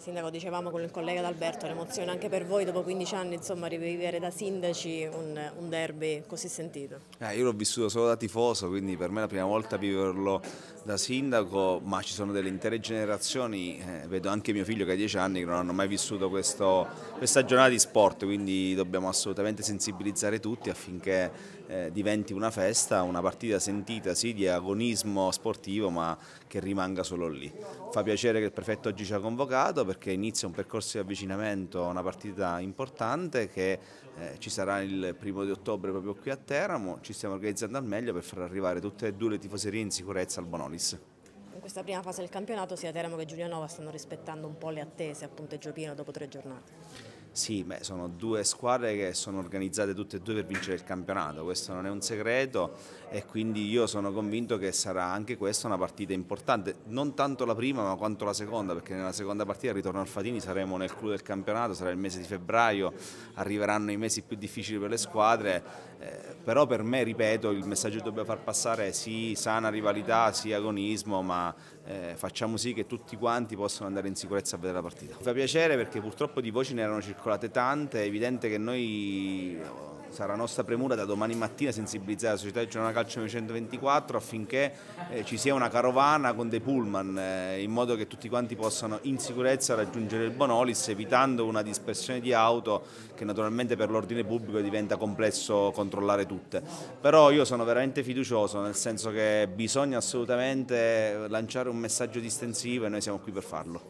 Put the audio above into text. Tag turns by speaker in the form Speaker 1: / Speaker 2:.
Speaker 1: Sindaco, dicevamo con il collega D'Alberto, l'emozione anche per voi dopo 15 anni, insomma, rivivere da sindaci un, un derby così sentito.
Speaker 2: Eh, io l'ho vissuto solo da tifoso, quindi per me è la prima volta viverlo da sindaco, ma ci sono delle intere generazioni, eh, vedo anche mio figlio che ha 10 anni, che non hanno mai vissuto questo, questa giornata di sport, quindi dobbiamo assolutamente sensibilizzare tutti affinché eh, diventi una festa, una partita sentita, sì, di agonismo sportivo, ma che rimanga solo lì. Fa piacere che il prefetto oggi ci ha convocato perché inizia un percorso di avvicinamento a una partita importante che eh, ci sarà il primo di ottobre proprio qui a Teramo, ci stiamo organizzando al meglio per far arrivare tutte e due le tifoserie in sicurezza al Bonolis
Speaker 1: in questa prima fase del campionato sia Teramo che Giulianova stanno rispettando un po' le attese a Ponteggio Pino dopo tre giornate.
Speaker 2: Sì, beh, sono due squadre che sono organizzate tutte e due per vincere il campionato, questo non è un segreto e quindi io sono convinto che sarà anche questa una partita importante, non tanto la prima ma quanto la seconda, perché nella seconda partita ritorno al Fatini saremo nel clou del campionato, sarà il mese di febbraio, arriveranno i mesi più difficili per le squadre, eh, però per me, ripeto, il messaggio che dobbiamo far passare è sì sana rivalità, sì agonismo, ma eh, facciamo sì che tutti quanti possano andare in sicurezza a vedere la partita. Mi fa piacere perché purtroppo di voci ne erano circolate calcolate tante, è evidente che noi eh, sarà nostra premura da domani mattina sensibilizzare la società di Giornata Calcio 924 affinché eh, ci sia una carovana con dei pullman eh, in modo che tutti quanti possano in sicurezza raggiungere il Bonolis evitando una dispersione di auto che naturalmente per l'ordine pubblico diventa complesso controllare tutte. Però io sono veramente fiducioso nel senso che bisogna assolutamente eh, lanciare un messaggio distensivo e noi siamo qui per farlo.